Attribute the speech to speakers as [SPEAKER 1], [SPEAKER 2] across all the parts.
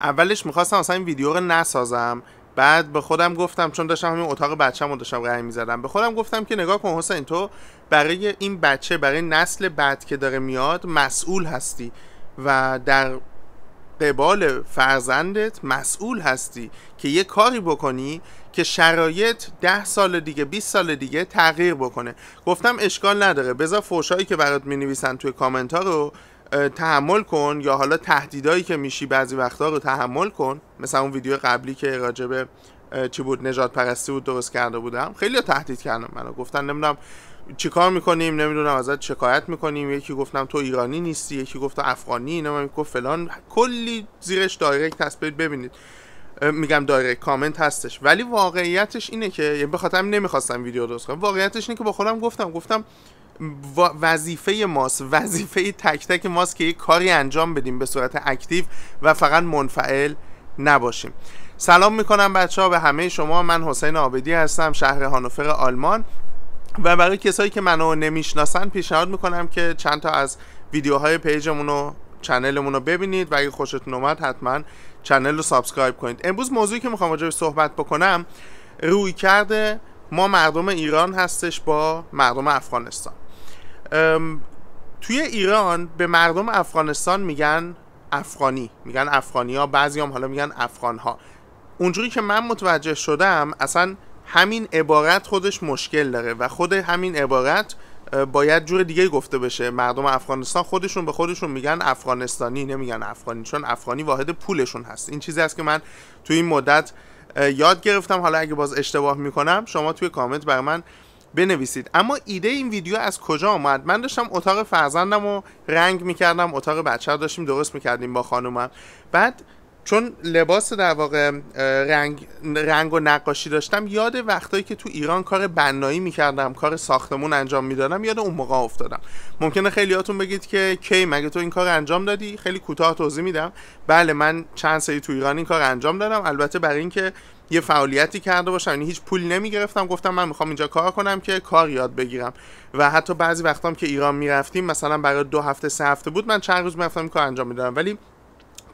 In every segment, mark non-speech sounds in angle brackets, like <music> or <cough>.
[SPEAKER 1] اولش میخواستم اصلا این ویدیو رو نسازم بعد به خودم گفتم چون داشتم همین اتاق بچه‌مو داشتم قایم میزدم به خودم گفتم که نگاه کن حسین تو برای این بچه برای نسل بعد که داره میاد مسئول هستی و در قبال فرزندت مسئول هستی که یه کاری بکنی که شرایط ده سال دیگه 20 سال دیگه تغییر بکنه گفتم اشکال نداره بذار فوشایی که برات می توی کامنت رو تحمل کن یا حالا تهدیدایی که میشی بعضی وقتا رو تحمل کن مثل اون ویدیو قبلی که راجب چی بود نجات پرستی بود درست کرده بودم خیلی تهدید کردم منو گفتن نمیدونم چیکار میکنیم نمیدونم ازت شکایت میکنیم یکی گفتم تو ایرانی نیستی یکی گفت افغانی اینا من گفت فلان کلی زیرش دایرکت هست ببینید میگم دایرکت کامنت هستش ولی واقعیتش اینه که یعنی به خاطر نمیخواستم ویدیو درست کنم واقعیتش اینه که با خودم گفتم گفتم وظیفه ماست وظیفه تک تک ماست که یک کاری انجام بدیم به صورت اکتیو و فقط منفعل نباشیم سلام میکنم بچه ها به همه شما من حسین آبدی هستم شهر هانوفر آلمان و برای کسایی که منو نمیشناسن پیشنهاد میکنم که چند تا از ویدیوهای پیجمون رو چنلمون رو ببینید و اگه خوشتون اومد حتما چنل رو سابسکرایب کنید امروز موضوعی که میخوام راجع صحبت بکنم روی کرده ما مردم ایران هستش با مردم افغانستان توی ایران به مردم افغانستان میگن افغانی میگن افغانی ها بعضی هم حالا میگن افغان ها اونجوری که من متوجه شدم اصلا همین عبارت خودش مشکل داره و خود همین عبارت باید جور دیگه گفته بشه مردم افغانستان خودشون به خودشون میگن افغانستانی نمیگن افغانی چون افغانی واحد پولشون هست این چیزی است که من توی این مدت یاد گرفتم حالا اگه باز اشتباه میکنم شما توی کامنت بر من بنویسید اما ایده این ویدیو از کجا آمد من داشتم اتاق فرزندم و رنگ میکردم اتاق بچه رو داشتیم درست میکردیم با خانومم بعد چون لباس در واقع رنگ, رنگ و نقاشی داشتم یاد وقتایی که تو ایران کار بنایی میکردم کار ساختمون انجام میدادم یاد اون موقع افتادم ممکنه خیلیاتون بگید که کی مگه تو این کار انجام دادی خیلی کوتاه توضیح میدم بله من چند سری تو ایران این کار انجام دادم البته برای اینکه یه فعالیتی کرده باشم یعنی هیچ پولی نمیگرفتم گفتم من میخوام اینجا کار کنم که کار یاد بگیرم و حتی بعضی وقتام که ایران میرفتیم مثلا برای دو هفته سه هفته بود من چند روز میرفتم کار انجام میدادم ولی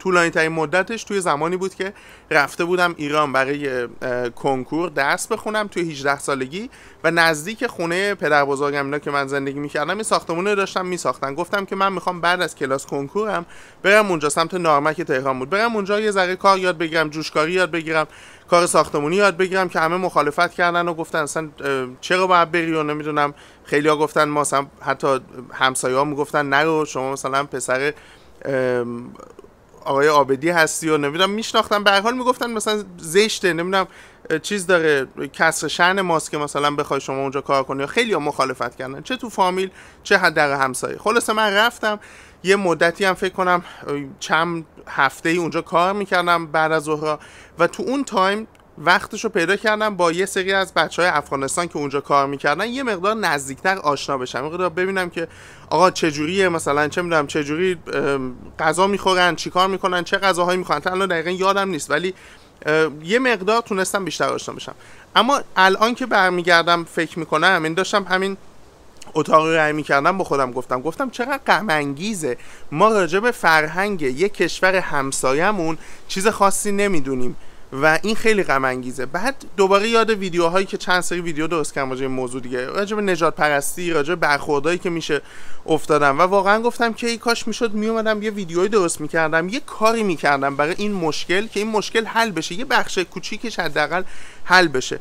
[SPEAKER 1] طولانی ترین مدتش توی زمانی بود که رفته بودم ایران برای کنکور درس بخونم توی 18 سالگی و نزدیک خونه پدر بزرگم اینا که من زندگی میکردم این ساختمون رو داشتم میساختن گفتم که من میخوام بعد از کلاس کنکورم برم اونجا سمت نارمک تهران بود برم اونجا یه ذره کار یاد بگیرم جوشکاری یاد بگیرم کار ساختمونی یاد بگیرم که همه مخالفت کردن و گفتن اصلا چرا باید بری و نمیدونم خیلیا گفتن ما حتی حتی همسایه‌ها میگفتن نرو شما مثلا پسر آقای آبدی هستی و نمیدونم میشناختم به هر حال میگفتن مثلا زشته نمیدونم چیز داره کسر شن که مثلا بخوای شما اونجا کار کنی یا خیلی مخالفت کردن چه تو فامیل چه حد در همسایه خلاصه من رفتم یه مدتی هم فکر کنم چند هفته ای اونجا کار میکردم بعد از ظهر و تو اون تایم وقتش رو پیدا کردم با یه سری از بچه های افغانستان که اونجا کار میکردن یه مقدار نزدیکتر آشنا بشم مقدار ببینم که آقا چجوریه مثلا چه میدونم چجوری غذا میخورن کار میکنن چه غذاهایی میخورن تا الان دقیقا یادم نیست ولی یه مقدار تونستم بیشتر آشنا بشم اما الان که برمیگردم فکر میکنم این یعنی داشتم همین اتاق رای میکردم با خودم گفتم گفتم چقدر غم انگیزه ما راجع به فرهنگ یه کشور همسایهمون چیز خاصی نمیدونیم و این خیلی غم انگیزه بعد دوباره یاد ویدیوهایی که چند سری ویدیو درست کردم راجع موضوع دیگه راجع به نجات پرستی راجع برخوردایی که میشه افتادم و واقعا گفتم که ای کاش میشد میومدم یه ویدیوی درست میکردم یه کاری میکردم برای این مشکل که این مشکل حل بشه یه بخش کوچیکش حداقل حل بشه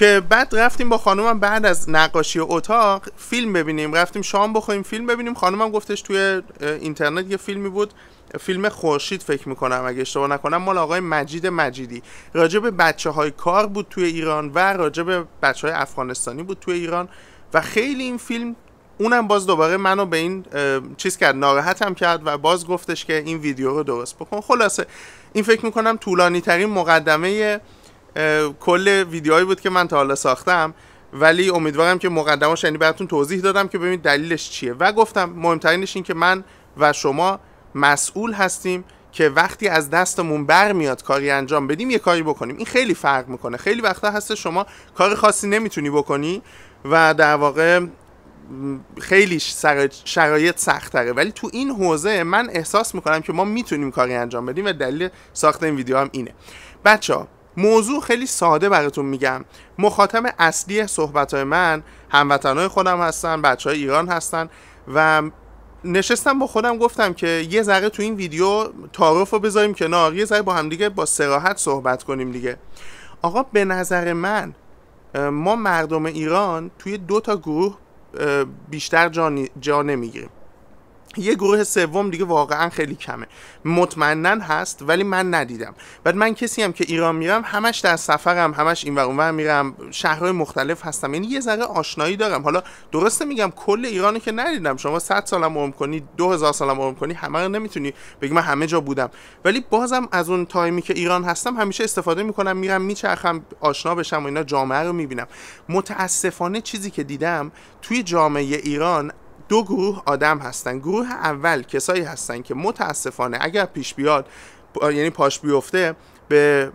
[SPEAKER 1] که بعد رفتیم با خانومم بعد از نقاشی اتاق فیلم ببینیم رفتیم شام بخوریم فیلم ببینیم خانومم گفتش توی اینترنت یه فیلمی بود فیلم خورشید فکر میکنم اگه اشتباه نکنم مال آقای مجید مجیدی راجع به بچه های کار بود توی ایران و راجع به بچه های افغانستانی بود توی ایران و خیلی این فیلم اونم باز دوباره منو به این چیز کرد ناراحتم کرد و باز گفتش که این ویدیو رو درست بکن خلاصه این فکر میکنم طولانی ترین مقدمه کل ویدیوهایی بود که من تا حالا ساختم ولی امیدوارم که مقدماش یعنی براتون توضیح دادم که ببینید دلیلش چیه و گفتم مهمترینش این که من و شما مسئول هستیم که وقتی از دستمون برمیاد کاری انجام بدیم یه کاری بکنیم این خیلی فرق میکنه خیلی وقتا هست شما کار خاصی نمیتونی بکنی و در واقع خیلی شرایط تره ولی تو این حوزه من احساس میکنم که ما میتونیم کاری انجام بدیم و دلیل ساخت این ویدیو هم اینه بچه ها موضوع خیلی ساده براتون میگم مخاطب اصلی صحبت های من هموطنهای خودم هستن بچه های ایران هستن و نشستم با خودم گفتم که یه ذره تو این ویدیو تعارف رو بذاریم کنار یه ذره با همدیگه با سراحت صحبت کنیم دیگه آقا به نظر من ما مردم ایران توی دو تا گروه بیشتر جا نمیگیریم یه گروه سوم دیگه واقعا خیلی کمه مطمئنا هست ولی من ندیدم بعد من کسی هم که ایران میرم همش در سفرم همش این اونور میرم شهرهای مختلف هستم یعنی یه ذره آشنایی دارم حالا درسته میگم کل ایرانو که ندیدم شما 100 سالم عمر کنی 2000 سالم عمر کنی همه رو نمیتونی بگی من همه جا بودم ولی بازم از اون تایمی که ایران هستم همیشه استفاده میکنم میرم میچرخم آشنا بشم و اینا جامعه رو میبینم متاسفانه چیزی که دیدم توی جامعه ایران دو گروه آدم هستن گروه اول کسایی هستن که متاسفانه اگر پیش بیاد یعنی پاش بیفته به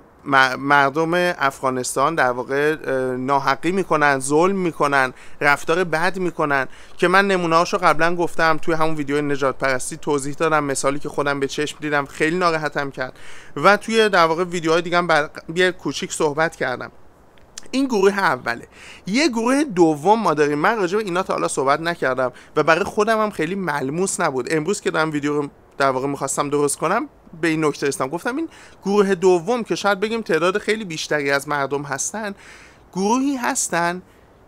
[SPEAKER 1] مردم افغانستان در واقع ناحقی میکنن ظلم میکنن رفتار بد میکنن که من نمونه هاشو قبلا گفتم توی همون ویدیو نجات پرستی توضیح دادم مثالی که خودم به چشم دیدم خیلی ناراحتم کرد و توی در واقع ویدیوهای دیگه هم بر... کوچیک صحبت کردم این گروه اوله یه گروه دوم ما داریم من راجع به اینا تا حالا صحبت نکردم و برای خودم هم خیلی ملموس نبود امروز که دارم ویدیو رو در واقع میخواستم درست کنم به این نکته رسیدم گفتم این گروه دوم که شاید بگیم تعداد خیلی بیشتری از مردم هستن گروهی هستن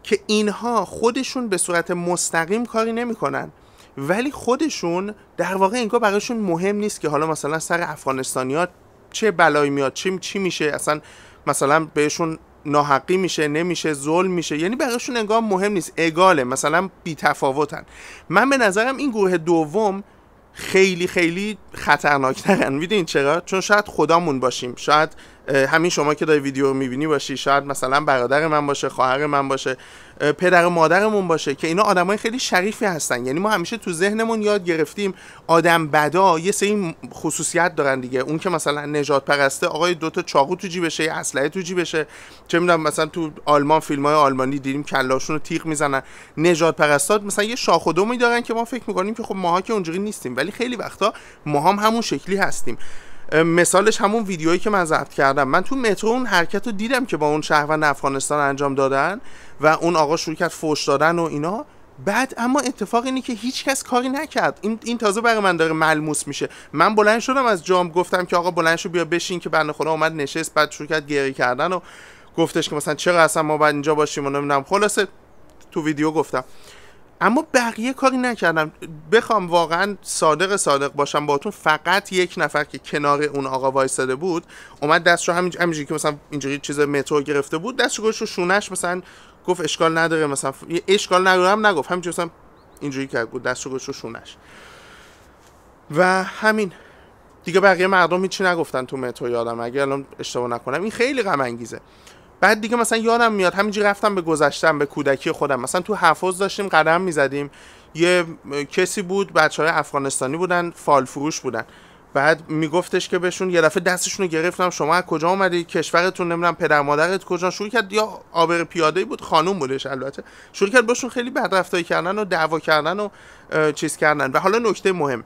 [SPEAKER 1] که اینها خودشون به صورت مستقیم کاری نمیکنن ولی خودشون در واقع انگار برایشون مهم نیست که حالا مثلا سر افغانستانیا چه بلایی میاد چی چی میشه اصلا مثلا بهشون ناحقی میشه نمیشه ظلم میشه یعنی براشون انگار مهم نیست اگاله مثلا بی تفاوتن من به نظرم این گروه دوم خیلی خیلی خطرناکترن میدونین چرا چون شاید خدامون باشیم شاید همین شما که داری ویدیو میبینی باشی شاید مثلا برادر من باشه خواهر من باشه پدر و مادرمون باشه که اینا آدمای خیلی شریفی هستن یعنی ما همیشه تو ذهنمون یاد گرفتیم آدم بدا یه سری خصوصیت دارن دیگه اون که مثلا نجات پرسته آقای دوتا چاقو تو جیبشه یه اسلحه تو جیبشه چه میدونم مثلا تو آلمان فیلم های آلمانی دیدیم کلاشون رو تیغ میزنن نجات پرستات مثلا یه شاخ و دارن که ما فکر میکنیم که خب ماها که اونجوری نیستیم ولی خیلی وقتا ما هم همون شکلی هستیم مثالش همون ویدیویی که من ضبط کردم من تو مترو اون حرکت رو دیدم که با اون شهروند افغانستان انجام دادن و اون آقا شروع کرد فوش دادن و اینا بعد اما اتفاق اینه که هیچ کس کاری نکرد این, تازه برای من داره ملموس میشه من بلند شدم از جام گفتم که آقا بلند شو بیا بشین که بنده خدا اومد نشست بعد شروع کرد گری کردن و گفتش که مثلا چرا اصلا ما باید اینجا باشیم و نمیدونم خلاصه تو ویدیو گفتم اما بقیه کاری نکردم بخوام واقعا صادق صادق باشم باهاتون فقط یک نفر که کنار اون آقا وایساده بود اومد دستشو همینج... همینجوری که مثلا اینجوری چیز مترو گرفته بود دستشو گوشو شونش مثلا گفت اشکال نداره مثلا اشکال نداره نگفت همینجوری مثلا اینجوری کرد بود دستشو گوشو شونش و همین دیگه بقیه مردم هیچی نگفتن تو مترو یادم اگه الان اشتباه نکنم این خیلی غم انگیزه بعد دیگه مثلا یادم میاد همینجوری رفتم به گذشتم به کودکی خودم مثلا تو حفاظ داشتیم قدم میزدیم یه کسی بود بچه های افغانستانی بودن فال فروش بودن بعد میگفتش که بهشون یه دفعه دستشون رو گرفتم شما از کجا اومدی کشورتون نمیدونم پدر مادرت کجا شروع کرد یا آبر پیاده بود خانوم بودش البته شروع کرد باشون خیلی رفتاری کردن و دعوا کردن و چیز کردن و حالا نکته مهم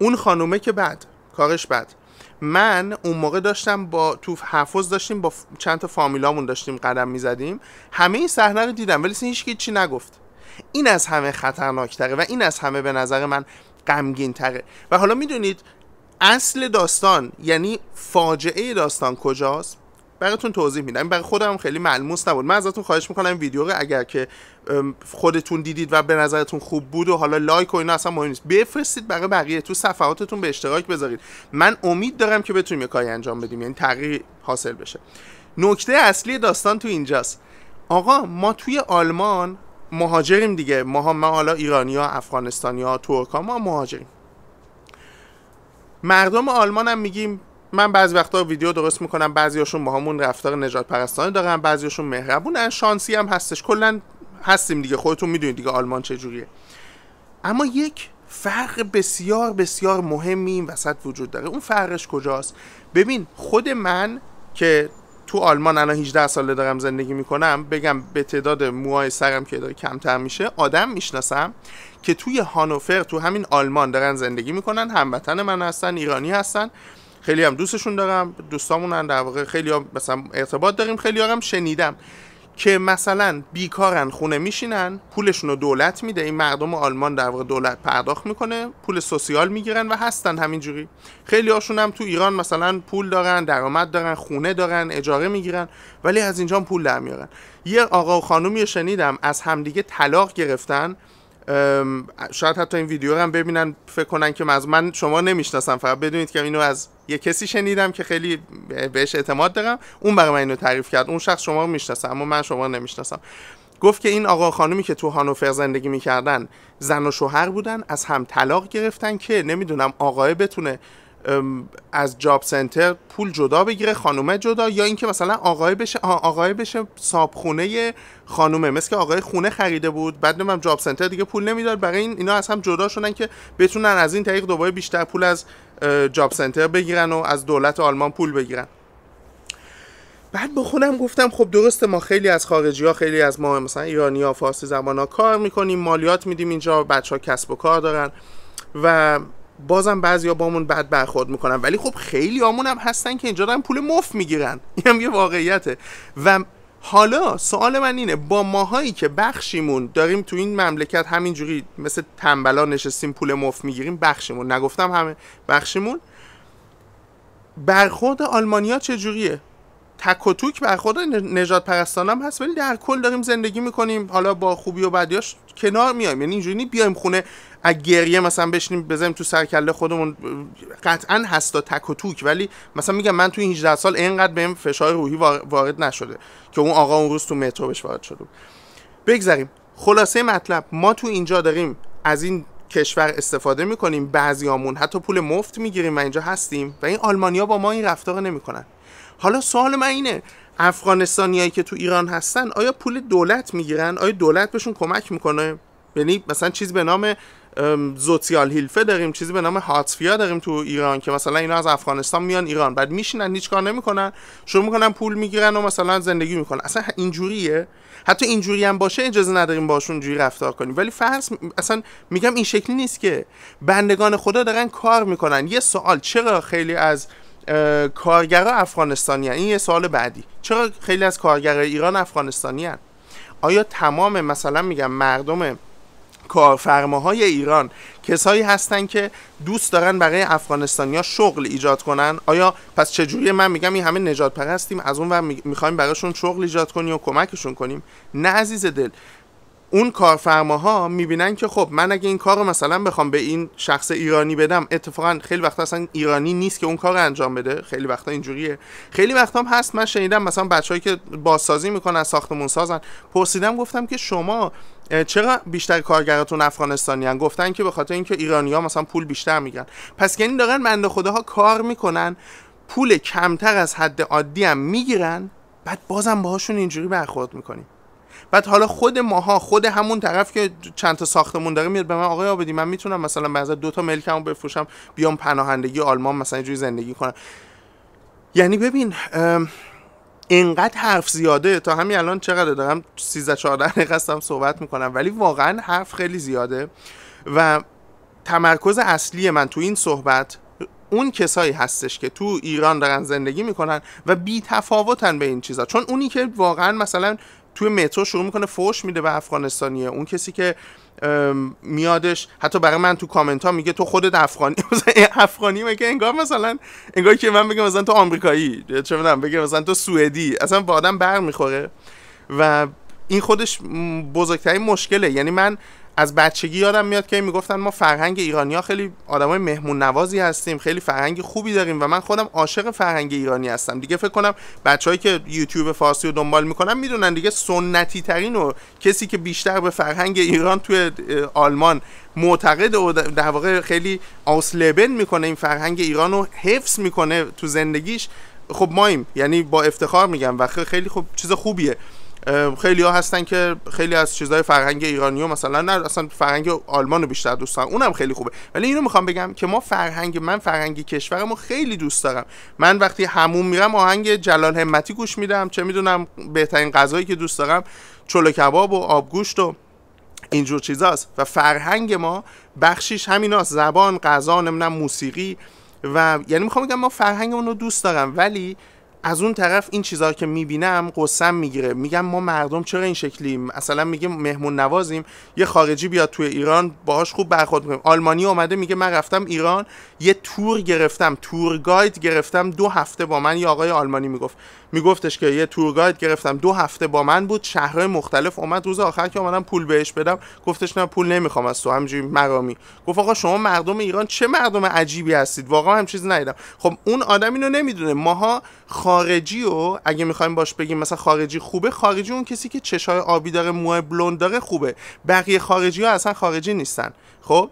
[SPEAKER 1] اون خانومه که بعد کارش بعد من اون موقع داشتم با تو حفظ داشتیم با چند تا فامیلامون داشتیم قدم میزدیم همه این صحنه رو دیدم ولی هیچ چی نگفت این از همه خطرناکتره و این از همه به نظر من غمگینتره و حالا میدونید اصل داستان یعنی فاجعه داستان کجاست براتون توضیح میدم برای خودم خیلی ملموس نبود من ازتون خواهش میکنم این ویدیو رو اگر که خودتون دیدید و به نظرتون خوب بود و حالا لایک و اینا اصلا مهم نیست بفرستید برای بقیه تو صفحاتتون به اشتراک بذارید من امید دارم که بتونیم یه کاری انجام بدیم یعنی تغییر حاصل بشه نکته اصلی داستان تو اینجاست آقا ما توی آلمان مهاجریم دیگه ما ما حالا ایرانیا افغانستانیا ترکا ما مهاجریم مردم آلمان هم میگیم من بعضی وقتا ویدیو درست میکنم بعضیاشون با همون رفتار نجات پرستانه دارن هاشون مهربونن شانسی هم هستش کلا هستیم دیگه خودتون میدونید دیگه آلمان چجوریه اما یک فرق بسیار بسیار مهمی این وسط وجود داره اون فرقش کجاست ببین خود من که تو آلمان الان 18 ساله دارم زندگی میکنم بگم به تعداد موهای سرم که داره کمتر میشه آدم میشناسم که توی هانوفر تو همین آلمان دارن زندگی میکنن هموطن من هستن ایرانی هستن خیلی هم دوستشون دارم دوستامون در واقع خیلی هم مثلا ارتباط داریم خیلی هم شنیدم که مثلا بیکارن خونه میشینن پولشون رو دولت میده این مردم آلمان در واقع دولت پرداخت میکنه پول سوسیال میگیرن و هستن همینجوری خیلی هاشون هم تو ایران مثلا پول دارن درآمد دارن خونه دارن اجاره میگیرن ولی از اینجا پول در میارن یه آقا و خانومی شنیدم از همدیگه طلاق گرفتن شاید حتی این ویدیو رو هم ببینن فکر کنن که من من شما نمیشناسم فقط بدونید که اینو از یه کسی شنیدم که خیلی بهش اعتماد دارم اون برای من اینو تعریف کرد اون شخص شما رو میشناسه اما من شما نمیشناسم گفت که این آقا خانومی که تو هانوفر زندگی میکردن زن و شوهر بودن از هم طلاق گرفتن که نمیدونم آقای بتونه از جاب سنتر پول جدا بگیره خانومه جدا یا اینکه مثلا آقای بشه آقای بشه صابخونه خانومه مثل که آقای خونه خریده بود بعد نمیدونم جاب سنتر دیگه پول نمیداد برای این اینا از هم جدا شدن که بتونن از این طریق دوباره بیشتر پول از جاب سنتر بگیرن و از دولت آلمان پول بگیرن بعد با خودم گفتم خب درسته ما خیلی از خارجی ها خیلی از ما مثلا ایرانی ها فارسی زبان ها کار میکنیم مالیات میدیم اینجا بچه ها کسب و کار دارن و بازم یا بامون بد برخورد میکنن ولی خب خیلی آمون هم هستن که اینجا دارن پول مفت میگیرن این <laughs> هم یه واقعیته و حالا سوال من اینه با ماهایی که بخشیمون داریم تو این مملکت همینجوری مثل تنبلا نشستیم پول مفت میگیریم بخشیمون نگفتم همه بخشیمون برخورد آلمانیا چجوریه تک و توک برخورد نجات پرستان هم هست ولی در کل داریم زندگی میکنیم حالا با خوبی و بدیاش کنار میایم یعنی اینجوری بیایم خونه اگه گریه مثلا بشینیم بزنیم تو سرکله خودمون قطعا هستا تک و توک ولی مثلا میگم من توی 18 سال اینقدر بهم فشار روحی وارد نشده که اون آقا اون روز تو مترو بهش وارد شده بگذریم خلاصه مطلب ما تو اینجا داریم از این کشور استفاده میکنیم بعضیامون حتی پول مفت میگیریم و اینجا هستیم و این آلمانیا با ما این رفتار نمیکنن حالا سوال من اینه افغانستانیایی که تو ایران هستن آیا پول دولت میگیرن آیا دولت بهشون کمک میکنه یعنی مثلا چیز به نام سوسیال هیلفه داریم چیزی به نام هاتفیا داریم تو ایران که مثلا اینا از افغانستان میان ایران بعد میشینن هیچ کار نمیکنن شروع میکنن پول میگیرن و مثلا زندگی میکنن اصلا اینجوریه حتی اینجوری هم باشه اجازه نداریم باشون جوری رفتار کنیم ولی فرض اصلا میگم این شکلی نیست که بندگان خدا دارن کار میکنن یه سوال چرا خیلی از کارگرا افغانستانی این یه سوال بعدی چرا خیلی از کارگرای ایران افغانستانی آیا تمام مثلا میگم مردم کارفرماهای ایران کسایی هستن که دوست دارن برای افغانستانیا شغل ایجاد کنن آیا پس چجوری من میگم این همه نجات پرستیم از اون ور میخوایم براشون شغل ایجاد کنیم و کمکشون کنیم نه عزیز دل اون کارفرماها میبینن که خب من اگه این کار رو مثلا بخوام به این شخص ایرانی بدم اتفاقا خیلی وقتا اصلا ایرانی نیست که اون کار انجام بده خیلی وقتا اینجوریه خیلی وقتا هم هست من شنیدم مثلا بچههایی که بازسازی میکنن ساختمون سازن پرسیدم گفتم که شما چرا بیشتر کارگراتون افغانستانی هن؟ گفتن که به خاطر اینکه ایرانی ها مثلا پول بیشتر میگن پس یعنی دارن بنده ها کار میکنن پول کمتر از حد عادی هم میگیرن بعد بازم باهاشون اینجوری برخورد میکنیم بعد حالا خود ماها خود همون طرف که چند تا ساختمون داره میاد به من آقای آبدی من میتونم مثلا بعضا دو تا ملکمو بفروشم بیام پناهندگی آلمان مثلا اینجوری زندگی کنم یعنی ببین اینقدر حرف زیاده تا همین الان چقدر دارم 13 14 دقیقه هستم صحبت میکنم ولی واقعا حرف خیلی زیاده و تمرکز اصلی من تو این صحبت اون کسایی هستش که تو ایران دارن زندگی میکنن و بی تفاوتن به این چیزا چون اونی که واقعا مثلا توی مترو شروع میکنه فوش میده به افغانستانیه اون کسی که میادش حتی برای من تو کامنت ها میگه تو خودت افغانی <laughs> افغانی مگه انگار مثلا انگار که من بگم مثلا تو آمریکایی چه میدونم بگم مثلا تو سوئدی اصلا با آدم برمیخوره میخوره و این خودش بزرگترین مشکله یعنی من از بچگی یادم میاد که میگفتن ما فرهنگ ها خیلی آدمای مهمون نوازی هستیم خیلی فرهنگ خوبی داریم و من خودم عاشق فرهنگ ایرانی هستم دیگه فکر کنم هایی که یوتیوب فارسی رو دنبال میکنن میدونن دیگه سنتی ترین و کسی که بیشتر به فرهنگ ایران توی آلمان معتقد و در واقع خیلی آسلبن میکنه این فرهنگ ایران رو حفظ میکنه تو زندگیش خب مایم یعنی با افتخار میگم و خیلی خوب چیز خوبیه خیلی ها هستن که خیلی از چیزهای فرهنگ ایرانی و مثلا نه اصلا فرهنگ آلمان رو بیشتر دوست دارم اونم خیلی خوبه ولی اینو میخوام بگم که ما فرهنگ من فرهنگ کشورمو خیلی دوست دارم من وقتی همون میرم آهنگ جلال همتی گوش میدم چه میدونم بهترین غذایی که دوست دارم چلو کباب و آبگوشت و اینجور چیزاست و فرهنگ ما بخشیش همیناست زبان غذا نمیدونم موسیقی و یعنی میخوام بگم ما فرهنگمون رو دوست دارم ولی از اون طرف این چیزا که میبینم قسم میگیره میگم ما مردم چرا این شکلیم مثلا میگه مهمون نوازیم یه خارجی بیاد توی ایران باهاش خوب برخورد میکنیم آلمانی اومده میگه من رفتم ایران یه تور گرفتم تور گاید گرفتم دو هفته با من یه آقای آلمانی میگفت میگفتش که یه تور گاید گرفتم دو هفته با من بود شهرهای مختلف اومد روز آخر که اومدم پول بهش بدم گفتش نه پول نمیخوام از تو همینجوری مرامی گفت آقا شما مردم ایران چه مردم عجیبی هستید واقعا هم چیز ندیدم خب اون آدم اینو نمیدونه ماها خارجی و اگه میخوایم باش بگیم مثلا خارجی خوبه خارجی اون کسی که چشای آبی داره موه بلوند داره خوبه بقیه خارجی ها اصلا خارجی نیستن خب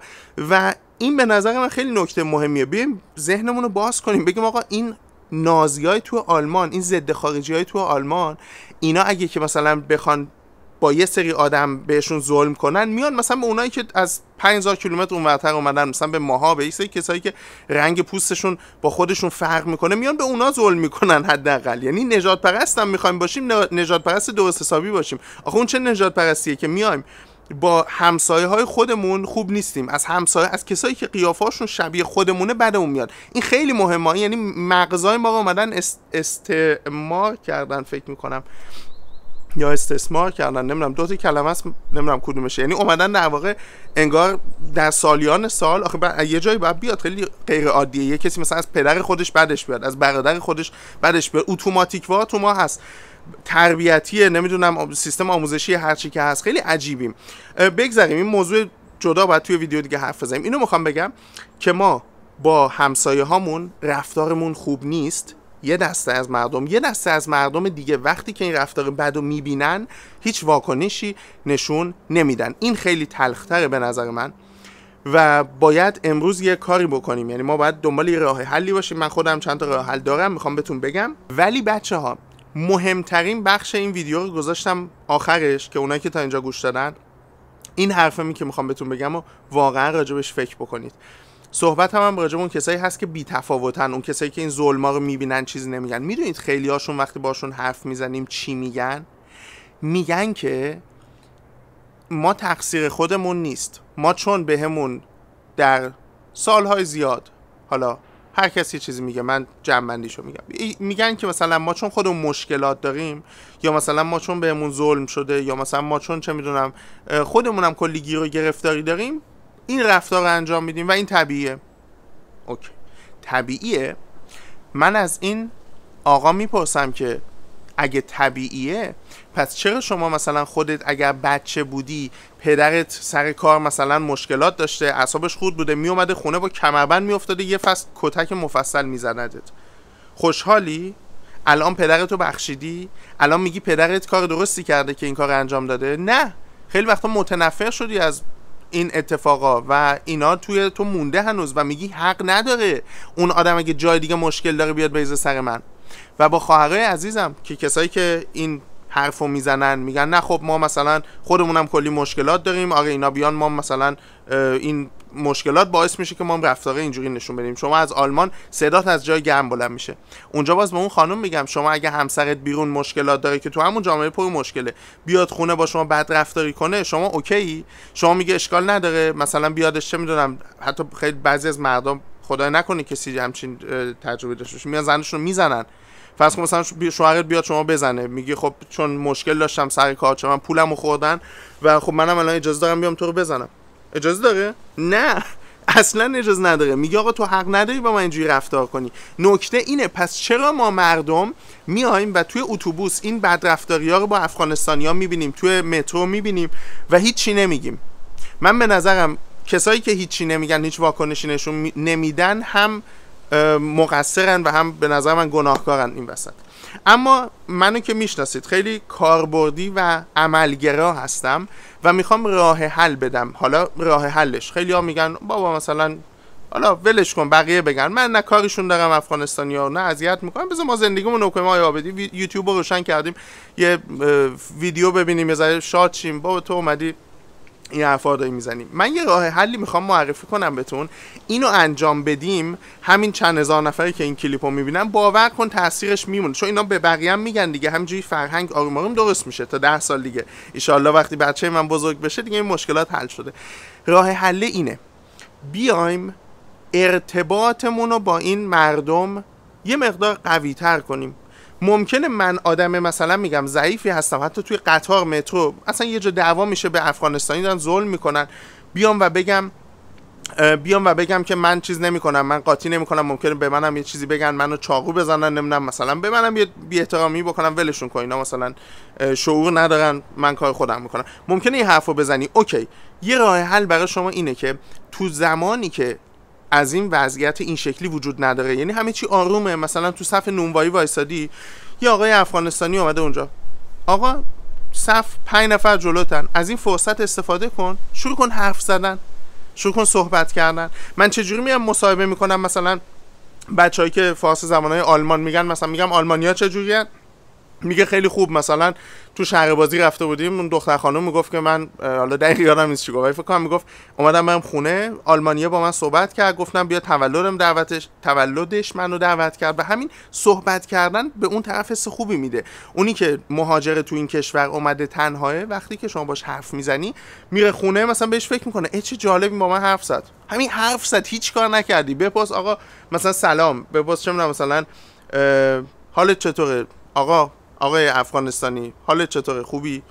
[SPEAKER 1] و این به نظر من خیلی نکته مهمیه بیایم ذهنمون رو باز کنیم بگیم آقا این نازی های تو آلمان این ضد خارجی های تو آلمان اینا اگه که مثلا بخوان با یه سری آدم بهشون ظلم کنن میان مثلا به اونایی که از 5000 کیلومتر اونورتر اومدن مثلا به ماها به سری کسایی که رنگ پوستشون با خودشون فرق میکنه میان به اونا ظلم میکنن حداقل یعنی نجات هم میخوایم باشیم نژادپرست پرست درست حسابی باشیم آخه اون چه نجات که میایم با همسایه های خودمون خوب نیستیم از همسایه از کسایی که قیافاشون شبیه خودمونه بدمون میاد این خیلی مهمه یعنی مغزای ما اومدن است... استعمار کردن فکر میکنم یا استثمار کردن نمیدونم دو تا کلمه است نمیدونم کدومشه یعنی اومدن در واقع انگار در سالیان سال آخه یه جایی باید بیاد خیلی غیر عادیه یه کسی مثلا از پدر خودش بدش بیاد از برادر خودش بدش بیاد اتوماتیک تو ما هست تربیتی نمیدونم سیستم آموزشی هرچی که هست خیلی عجیبیم بگذاریم این موضوع جدا باید توی ویدیو دیگه حرف بزنیم اینو میخوام بگم که ما با همسایه هامون رفتارمون خوب نیست یه دسته از مردم یه دسته از مردم دیگه وقتی که این رفتار بد رو میبینن هیچ واکنشی نشون نمیدن این خیلی تلختره به نظر من و باید امروز یه کاری بکنیم یعنی ما باید دنبال یه راه حلی باشیم من خودم چند تا راه حل دارم میخوام بهتون بگم ولی بچه ها مهمترین بخش این ویدیو رو گذاشتم آخرش که اونایی که تا اینجا گوش دادن این می که میخوام بهتون بگم و واقعا راجبش فکر بکنید صحبت هم, هم راجب اون کسایی هست که بیتفاوتن اون کسایی که این ها رو میبینن چیزی نمیگن میدونید خیلی هاشون وقتی باشون حرف میزنیم چی میگن میگن که ما تقصیر خودمون نیست ما چون بهمون در سالهای زیاد حالا هر کسی چیزی میگه من جنبندیشو میگم میگن که مثلا ما چون خودمون مشکلات داریم یا مثلا ما چون بهمون ظلم شده یا مثلا ما چون چه میدونم خودمونم کلی گیر و گرفتاری داریم این رفتار رو انجام میدیم و این طبیعیه اوکی طبیعیه من از این آقا میپرسم که اگه طبیعیه پس چرا شما مثلا خودت اگر بچه بودی پدرت سر کار مثلا مشکلات داشته اعصابش خود بوده میومده خونه با کمربند میافتاده یه فصل کتک مفصل میزندت خوشحالی الان پدرتو بخشیدی الان میگی پدرت کار درستی کرده که این کار انجام داده نه خیلی وقتا متنفر شدی از این اتفاقا و اینا توی تو مونده هنوز و میگی حق نداره اون آدم اگه جای دیگه مشکل داره بیاد بیزه سر من و با خواهرای عزیزم که کسایی که این حرفو میزنن میگن نه خب ما مثلا خودمونم کلی مشکلات داریم آره اینا بیان ما مثلا این مشکلات باعث میشه که ما رفتار اینجوری نشون بدیم شما از آلمان صدات از جای گرم بلند میشه اونجا باز به اون خانم میگم شما اگه همسرت بیرون مشکلات داره که تو همون جامعه پر مشکله بیاد خونه با شما بد رفتاری کنه شما اوکی شما میگه اشکال نداره مثلا بیادش چه میدونم حتی خیلی بعضی از مردم خدای نکنه کسی همچین تجربه داشته میان زنشون میزنن فرض کن مثلا شوهرت بیاد شما بزنه میگی خب چون مشکل داشتم سر کار چون من پولمو خوردن و خب منم الان اجازه دارم بیام تو رو بزنم اجازه داره نه <laughs> اصلا اجازه نداره میگه آقا تو حق نداری با من اینجوری رفتار کنی نکته اینه پس چرا ما مردم میایم و توی اتوبوس این بدرفتاری ها رو با افغانستانی ها میبینیم توی مترو میبینیم و هیچی نمیگیم من به نظرم کسایی که هیچی نمیگن هیچ واکنشی نشون نمیدن هم مقصرن و هم به نظر من گناهکارن این وسط اما منو که میشناسید خیلی کاربردی و عملگرا هستم و میخوام راه حل بدم حالا راه حلش خیلی ها میگن بابا مثلا حالا ولش کن بقیه بگن من نه کارشون دارم افغانستانی ها نه اذیت میکنم بذار ما زندگیمون رو کنیم آیا یوتیوب رو روشن کردیم یه ویدیو ببینیم یه ذره شاد شیم بابا تو اومدی این میزنیم من یه راه حلی میخوام معرفی کنم بهتون اینو انجام بدیم همین چند هزار نفری که این کلیپو میبینن باور کن تاثیرش میمونه چون اینا به بقیه هم میگن دیگه همینجوری فرهنگ آروم آروم درست میشه تا ده سال دیگه ایشالله وقتی بچه من بزرگ بشه دیگه این مشکلات حل شده راه حل اینه بیایم ارتباطمون رو با این مردم یه مقدار قوی تر کنیم ممکنه من آدم مثلا میگم ضعیفی هستم حتی توی قطار مترو اصلا یه جا دعوا میشه به افغانستانی دارن ظلم میکنن بیام و بگم بیام و بگم که من چیز نمیکنم من قاطی نمیکنم ممکنه به منم یه چیزی بگن منو چاقو بزنن نمیدونم مثلا به منم یه بی احترامی بکنم ولشون کن اینا مثلا شعور ندارن من کار خودم میکنم ممکنه این حرفو بزنی اوکی یه راه حل برای شما اینه که تو زمانی که از این وضعیت این شکلی وجود نداره یعنی همه چی آرومه مثلا تو صف نونوایی وایسادی یه آقای افغانستانی اومده اونجا آقا صف پنج نفر جلوتن از این فرصت استفاده کن شروع کن حرف زدن شروع کن صحبت کردن من چجوری میام مصاحبه میکنم مثلا بچههایی که فارس های آلمان میگن مثلا میگم آلمانیا جوریه؟ میگه خیلی خوب مثلا تو شهر بازی رفته بودیم اون دختر خانم میگفت که من حالا دقیق یادم نیست چی گفت فکر کنم میگفت اومدم برم خونه آلمانیه با من صحبت کرد گفتم بیا تولدم دعوتش تولدش منو دعوت کرد و همین صحبت کردن به اون طرف حس خوبی میده اونی که مهاجر تو این کشور اومده تنهاه وقتی که شما باش حرف میزنی میره خونه مثلا بهش فکر میکنه ای چه جالبی با من حرف زد همین حرف زد هیچ کار نکردی بپاس آقا مثلا سلام بپرس چه مثلا حالت چطوره آقا آقای افغانستانی حالت چطوره خوبی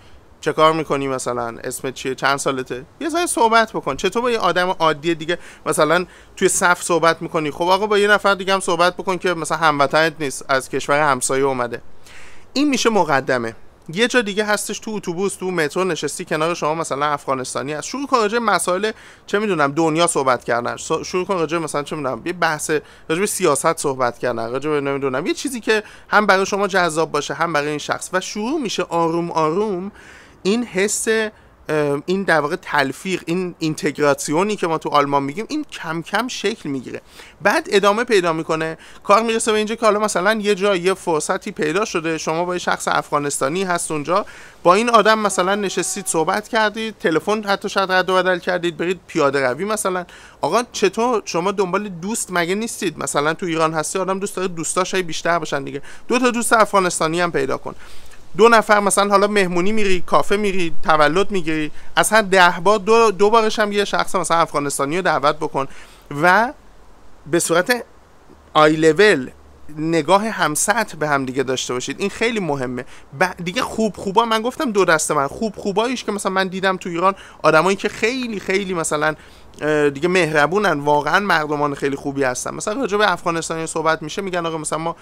[SPEAKER 1] چه کار میکنی مثلا اسم چیه چند سالته یه ذره صحبت بکن چطور با یه آدم عادی دیگه مثلا توی صف صحبت میکنی خب آقا با یه نفر دیگه هم صحبت بکن که مثلا هموطنت نیست از کشور همسایه اومده این میشه مقدمه یه جا دیگه هستش تو اتوبوس تو مترو نشستی کنار شما مثلا افغانستانی هست شروع کن راجع مسائل چه میدونم دنیا صحبت کردن شروع کن راجع مثلا چه میدونم یه بحث راجع سیاست صحبت کردن راجع به نمیدونم یه چیزی که هم برای شما جذاب باشه هم برای این شخص و شروع میشه آروم آروم این حس این در واقع تلفیق این اینتگراسیونی که ما تو آلمان میگیم این کم کم شکل میگیره بعد ادامه پیدا میکنه کار میرسه به اینجا که حالا مثلا یه جای یه فرصتی پیدا شده شما با یه شخص افغانستانی هست اونجا با این آدم مثلا نشستید صحبت کردید تلفن حتی شاید رد و بدل کردید برید پیاده روی مثلا آقا چطور شما دنبال دوست مگه نیستید مثلا تو ایران هستی آدم دوست داره بیشتر باشن دیگه دو تا دوست افغانستانی هم پیدا کن دو نفر مثلا حالا مهمونی میری کافه میری تولد میگیری اصلا ده بار دو, دو بارش هم یه شخص مثلا افغانستانی رو دعوت بکن و به صورت آی لول نگاه همسط به هم دیگه داشته باشید این خیلی مهمه دیگه خوب خوبا من گفتم دو دسته من خوب خوباییش که مثلا من دیدم تو ایران آدمایی که خیلی خیلی مثلا دیگه مهربونن واقعا مردمان خیلی خوبی هستن مثلا راجع به افغانستانی صحبت میشه میگن آقا مثلا ما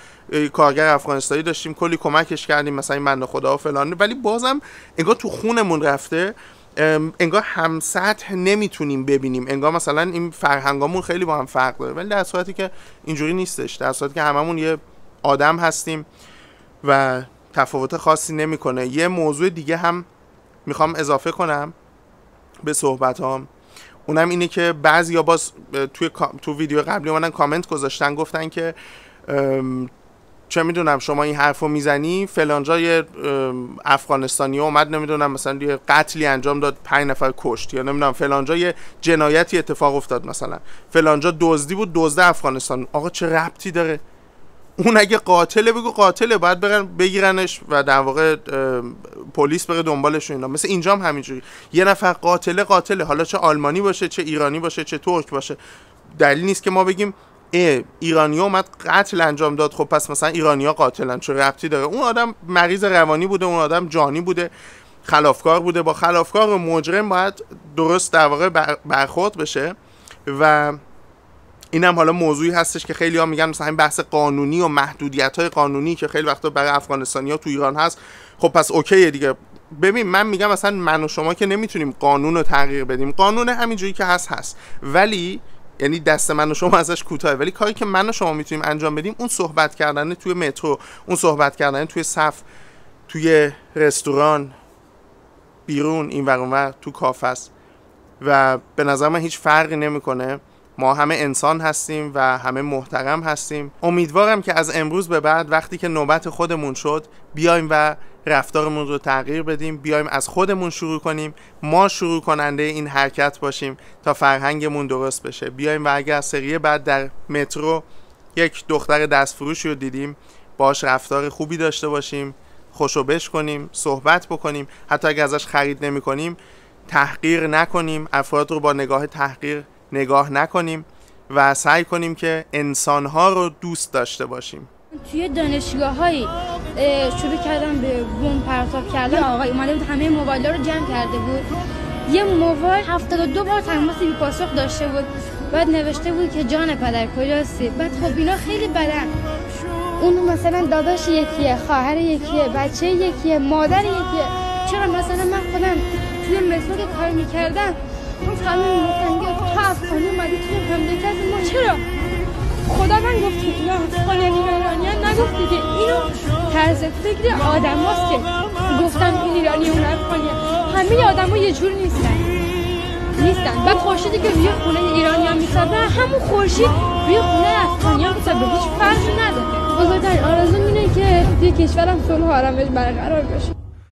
[SPEAKER 1] کارگر افغانستانی داشتیم کلی کمکش کردیم مثلا این بنده خدا و فلان ولی بازم انگار تو خونمون رفته انگار هم سطح نمیتونیم ببینیم انگار مثلا این فرهنگامون خیلی با هم فرق داره ولی در صورتی که اینجوری نیستش در صورتی که هممون یه آدم هستیم و تفاوت خاصی نمیکنه یه موضوع دیگه هم میخوام اضافه کنم به صحبت هم اونم اینه که بعضی یا باز توی تو ویدیو قبلی اومدن کامنت گذاشتن گفتن که چه میدونم شما این حرفو میزنی فلان جای افغانستانی اومد نمیدونم مثلا یه قتلی انجام داد پنج نفر کشت یا نمیدونم فلان جای جنایتی اتفاق افتاد مثلا فلان جا دزدی بود دزده افغانستان آقا چه ربطی داره اون اگه قاتله بگو قاتله باید بگن بگیرنش و در واقع پلیس بره دنبالش اینا مثل اینجا هم همینجوری یه نفر قاتله قاتله حالا چه آلمانی باشه چه ایرانی باشه چه ترک باشه دلیل نیست که ما بگیم ایرانیا اومد قتل انجام داد خب پس مثلا ایرانیا قاتلن چه ربطی داره اون آدم مریض روانی بوده اون آدم جانی بوده خلافکار بوده با خلافکار و مجرم باید درست در واقع برخورد بشه و این هم حالا موضوعی هستش که خیلی ها میگن مثلا این بحث قانونی و محدودیت های قانونی که خیلی وقتا برای افغانستانی ها تو ایران هست خب پس اوکیه دیگه ببین من میگم مثلا من و شما که نمیتونیم قانون رو تغییر بدیم قانون همینجوری که هست هست ولی یعنی دست من و شما ازش کوتاه ولی کاری که من و شما میتونیم انجام بدیم اون صحبت کردن توی مترو اون صحبت کردن توی صف توی رستوران بیرون این ور اونور تو کافه است و به نظر من هیچ فرقی نمیکنه ما همه انسان هستیم و همه محترم هستیم امیدوارم که از امروز به بعد وقتی که نوبت خودمون شد بیایم و رفتارمون رو تغییر بدیم بیایم از خودمون شروع کنیم ما شروع کننده این حرکت باشیم تا فرهنگمون درست بشه بیایم و اگر از سریه بعد در مترو یک دختر دستفروشی رو دیدیم باش رفتار خوبی داشته باشیم خوشو بش کنیم صحبت بکنیم حتی اگر ازش خرید نمی کنیم تحقیر نکنیم افراد رو با نگاه تحقیر نگاه نکنیم و سعی کنیم که انسانها رو دوست داشته باشیم توی دانشگاه های شروع کردم به بوم پرتاب کردن آقای اومده بود همه موبایل رو جمع کرده بود یه موبایل هفته دو بار تماس بی پاسخ داشته بود بعد نوشته بود که جان پدر کجاستی بعد خب اینا خیلی بدن اون مثلا داداش یکیه خواهر یکیه بچه یکیه مادر یکیه چرا مثلا من خودم توی مترو که کار میکردم اون خانم میگفتن افغانی اومدی توی مملکت ما چرا خدا من گفت که اینا افغانیان ایرانی ایرانیان نگفتی که اینو طرز فکر آدم هاست که گفتن این ایرانی اون افغانیان همه آدم ها یه جور نیستن نیستن بعد خورشیدی که روی خونه ایرانیان میتابه همون خورشید روی خونه افغانیان میتابه هیچ فرقی نداره بزرگترین آرزو اینه که توی کشورم صلح و آرامش برقرار بشه